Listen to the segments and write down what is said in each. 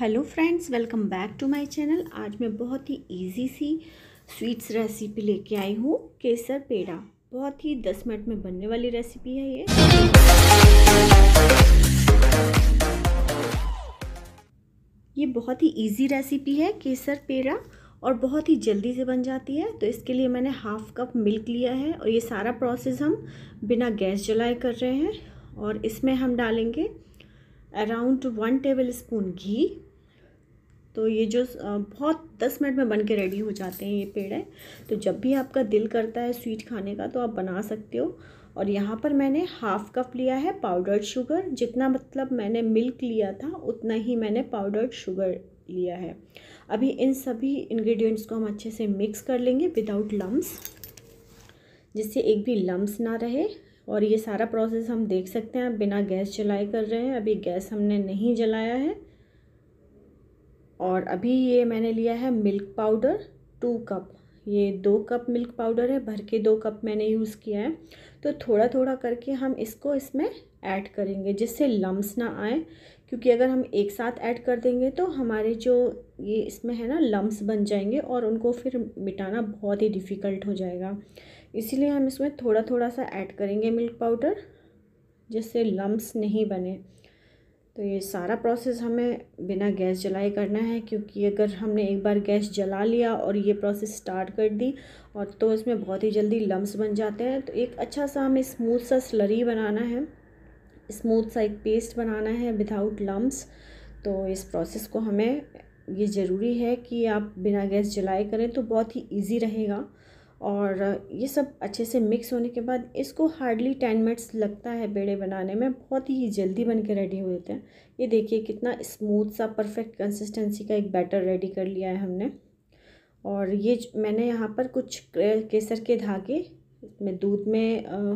hello friends welcome back to my channel आज मैं बहुत ही इजी सी स्वीट्स रेसिपी लेके आई हूँ केसर पेड़ा बहुत ही दस मिनट में बनने वाली रेसिपी है ये ये बहुत ही इजी रेसिपी है केसर पेड़ा और बहुत ही जल्दी से बन जाती है तो इसके लिए मैंने हाफ़ कप मिल्क लिया है और ये सारा प्रोसेस हम बिना गैस जलाए कर रहे हैं और इसमें हम डालेंगे अराउंड वन टेबल स्पून घी तो ये जो बहुत दस मिनट में बन के रेडी हो जाते हैं ये पेड़ है तो जब भी आपका दिल करता है स्वीट खाने का तो आप बना सकते हो और यहाँ पर मैंने हाफ़ कप लिया है पाउडर्ड शुगर जितना मतलब मैंने मिल्क लिया था उतना ही मैंने पाउडर्ड शुगर लिया है अभी इन सभी इंग्रेडिएंट्स को हम अच्छे से मिक्स कर लेंगे विदाउट लम्स जिससे एक भी लम्स ना रहे और ये सारा प्रोसेस हम देख सकते हैं बिना गैस जलाए कर रहे हैं अभी गैस हमने नहीं जलाया है और अभी ये मैंने लिया है मिल्क पाउडर टू कप ये दो कप मिल्क पाउडर है भर के दो कप मैंने यूज़ किया है तो थोड़ा थोड़ा करके हम इसको इसमें ऐड करेंगे जिससे लम्स ना आए क्योंकि अगर हम एक साथ ऐड कर देंगे तो हमारे जो ये इसमें है ना लम्स बन जाएंगे और उनको फिर मिटाना बहुत ही डिफ़िकल्ट हो जाएगा इसीलिए हम इसमें थोड़ा थोड़ा सा ऐड करेंगे मिल्क पाउडर जिससे लम्स नहीं बने तो ये सारा प्रोसेस हमें बिना गैस जलाए करना है क्योंकि अगर हमने एक बार गैस जला लिया और ये प्रोसेस स्टार्ट कर दी और तो इसमें बहुत ही जल्दी लम्स बन जाते हैं तो एक अच्छा सा हमें स्मूथ सा स्लरी बनाना है स्मूथ सा एक पेस्ट बनाना है विदाउट लम्स तो इस प्रोसेस को हमें ये ज़रूरी है कि आप बिना गैस जलाए करें तो बहुत ही ईजी रहेगा और ये सब अच्छे से मिक्स होने के बाद इसको हार्डली टेन मिनट्स लगता है पेड़े बनाने में बहुत ही जल्दी बन के रेडी हुए थे ये देखिए कितना स्मूथ सा परफेक्ट कंसिस्टेंसी का एक बैटर रेडी कर लिया है हमने और ये मैंने यहाँ पर कुछ केसर के धागे में दूध में आ,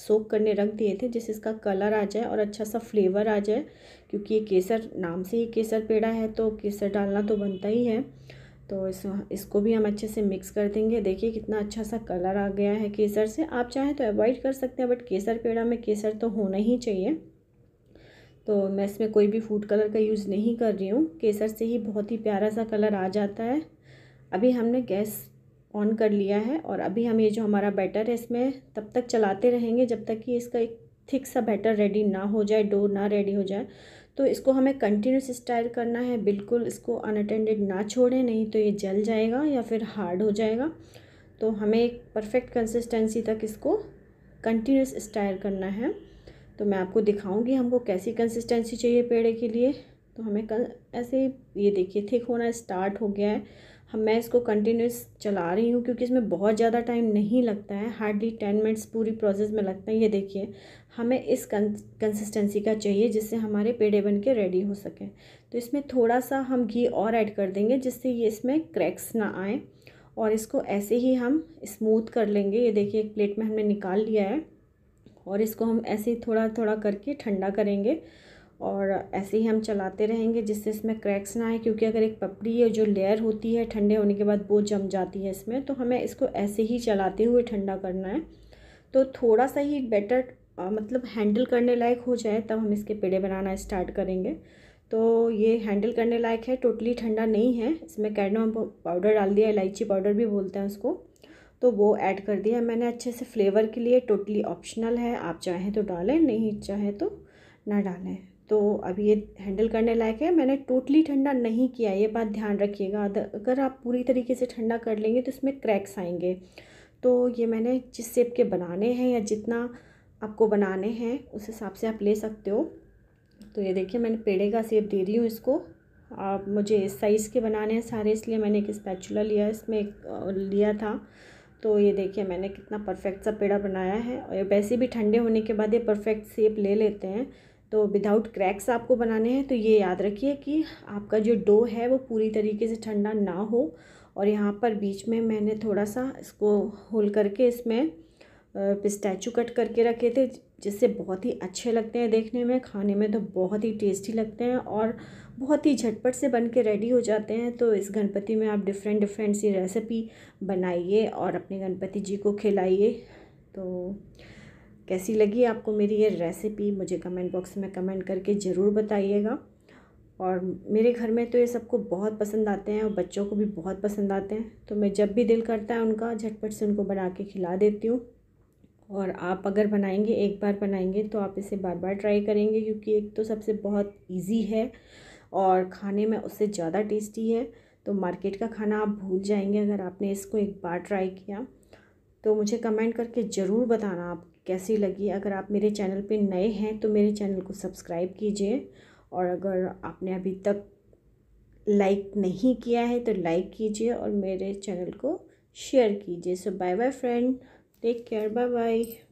सोख करने रख दिए थे जिससे इसका कलर आ जाए और अच्छा सा फ्लेवर आ जाए क्योंकि ये केसर नाम से ही केसर पेड़ा है तो केसर डालना तो बनता ही है तो इस इसको भी हम अच्छे से मिक्स कर देंगे देखिए कितना अच्छा सा कलर आ गया है केसर से आप चाहें तो अवॉइड कर सकते हैं बट केसर पेड़ा में केसर तो होना ही चाहिए तो मैं इसमें कोई भी फूड कलर का यूज़ नहीं कर रही हूँ केसर से ही बहुत ही प्यारा सा कलर आ जाता है अभी हमने गैस ऑन कर लिया है और अभी हम ये जो हमारा बैटर है इसमें तब तक चलाते रहेंगे जब तक कि इसका एक थिक सा बैटर रेडी ना हो जाए डो ना रेडी हो जाए तो इसको हमें कंटिन्यूस स्टाइल करना है बिल्कुल इसको अनअटेंडेड ना छोड़ें नहीं तो ये जल जाएगा या फिर हार्ड हो जाएगा तो हमें एक परफेक्ट कंसिस्टेंसी तक इसको कंटिन्यूस स्टाइल करना है तो मैं आपको दिखाऊंगी हमको कैसी कंसिस्टेंसी चाहिए पेड़े के लिए तो हमें ऐसे ये देखिए थिक होना स्टार्ट हो गया है हम हाँ, मैं इसको कंटिन्यूस चला रही हूँ क्योंकि इसमें बहुत ज़्यादा टाइम नहीं लगता है हार्डली टेन मिनट्स पूरी प्रोसेस में लगता है ये देखिए हमें इस कंसिस्टेंसी का चाहिए जिससे हमारे पेड़े बन के रेडी हो सकें तो इसमें थोड़ा सा हम घी और ऐड कर देंगे जिससे ये इसमें क्रैक्स ना आए और इसको ऐसे ही हम स्मूथ कर लेंगे ये देखिए एक प्लेट में हमने निकाल लिया है और इसको हम ऐसे ही थोड़ा थोड़ा करके ठंडा करेंगे और ऐसे ही हम चलाते रहेंगे जिससे इसमें क्रैक्स ना आए क्योंकि अगर एक पपड़ी या जो लेयर होती है ठंडे होने के बाद वो जम जाती है इसमें तो हमें इसको ऐसे ही चलाते हुए ठंडा करना है तो थोड़ा सा ही बेटर मतलब हैंडल करने लायक हो जाए तब हम इसके पेड़े बनाना स्टार्ट करेंगे तो ये हैंडल करने लायक है टोटली ठंडा नहीं है इसमें कैडम पाउडर डाल दिया इलायची पाउडर भी बोलते हैं उसको तो वो ऐड कर दिया मैंने अच्छे से फ्लेवर के लिए टोटली ऑप्शनल है आप चाहें तो डालें नहीं चाहें तो ना डालें तो अब ये हैंडल करने लायक है मैंने टोटली ठंडा नहीं किया ये बात ध्यान रखिएगा अगर आप पूरी तरीके से ठंडा कर लेंगे तो इसमें क्रैक्स आएंगे तो ये मैंने जिस सेप के बनाने हैं या जितना आपको बनाने हैं उस हिसाब से आप ले सकते हो तो ये देखिए मैंने पेड़े का सेप दे रही हूँ इसको आप मुझे इस साइज़ के बनाने हैं सारे इसलिए मैंने एक स्पैचुला लिया इसमें एक लिया था तो ये देखिए मैंने कितना परफेक्ट सा पेड़ा बनाया है और वैसे भी ठंडे होने के बाद ये परफेक्ट सेप ले लेते हैं तो विदाउट क्रैक्स आपको बनाने हैं तो ये याद रखिए कि आपका जो डो है वो पूरी तरीके से ठंडा ना हो और यहाँ पर बीच में मैंने थोड़ा सा इसको होल करके इसमें पिस्टैचू कट करके रखे थे जिससे बहुत ही अच्छे लगते हैं देखने में खाने में तो बहुत ही टेस्टी लगते हैं और बहुत ही झटपट से बन के रेडी हो जाते हैं तो इस गणपति में आप डिफरेंट डिफरेंट सी रेसिपी बनाइए और अपने गणपति जी को खिलाइए तो कैसी लगी आपको मेरी ये रेसिपी मुझे कमेंट बॉक्स में कमेंट करके ज़रूर बताइएगा और मेरे घर में तो ये सबको बहुत पसंद आते हैं और बच्चों को भी बहुत पसंद आते हैं तो मैं जब भी दिल करता है उनका झटपट से उनको बना के खिला देती हूँ और आप अगर बनाएंगे एक बार बनाएंगे तो आप इसे बार बार ट्राई करेंगे क्योंकि एक तो सबसे बहुत इजी है और खाने में उससे ज़्यादा टेस्टी है तो मार्केट का खाना आप भूल जाएंगे अगर आपने इसको एक बार ट्राई किया तो मुझे कमेंट करके ज़रूर बताना आप कैसी लगी अगर आप मेरे चैनल पे नए हैं तो मेरे चैनल को सब्सक्राइब कीजिए और अगर आपने अभी तक लाइक नहीं किया है तो लाइक कीजिए और मेरे चैनल को शेयर कीजिए so bye bye friend take care bye bye